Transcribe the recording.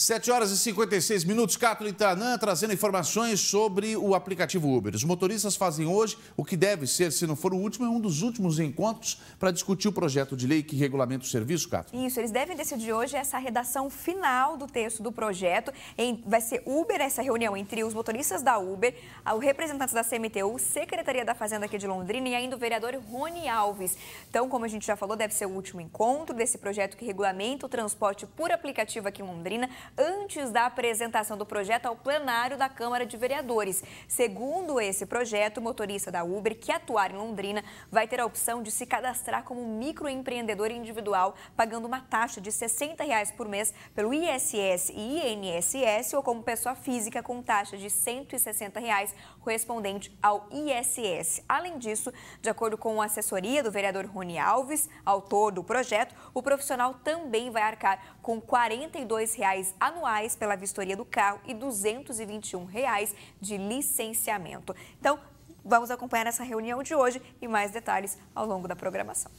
7 horas e 56 minutos, Cátulo Itanã trazendo informações sobre o aplicativo Uber. Os motoristas fazem hoje o que deve ser, se não for o último, é um dos últimos encontros para discutir o projeto de lei que regulamenta o serviço, Cátulo. Isso, eles devem decidir hoje essa redação final do texto do projeto. vai ser Uber essa reunião entre os motoristas da Uber, os representantes da CMTU, Secretaria da Fazenda aqui de Londrina e ainda o vereador Rony Alves. Então, como a gente já falou, deve ser o último encontro desse projeto que regulamenta o transporte por aplicativo aqui em Londrina antes da apresentação do projeto ao plenário da Câmara de Vereadores. Segundo esse projeto, o motorista da Uber que atuar em Londrina vai ter a opção de se cadastrar como microempreendedor individual, pagando uma taxa de R$ 60 reais por mês pelo ISS e INSS ou como pessoa física com taxa de R$ 160 reais correspondente ao ISS. Além disso, de acordo com a assessoria do vereador Rony Alves, autor do projeto, o profissional também vai arcar com R$ 42 reais anuais pela vistoria do carro e R$ 221 reais de licenciamento. Então, vamos acompanhar essa reunião de hoje e mais detalhes ao longo da programação.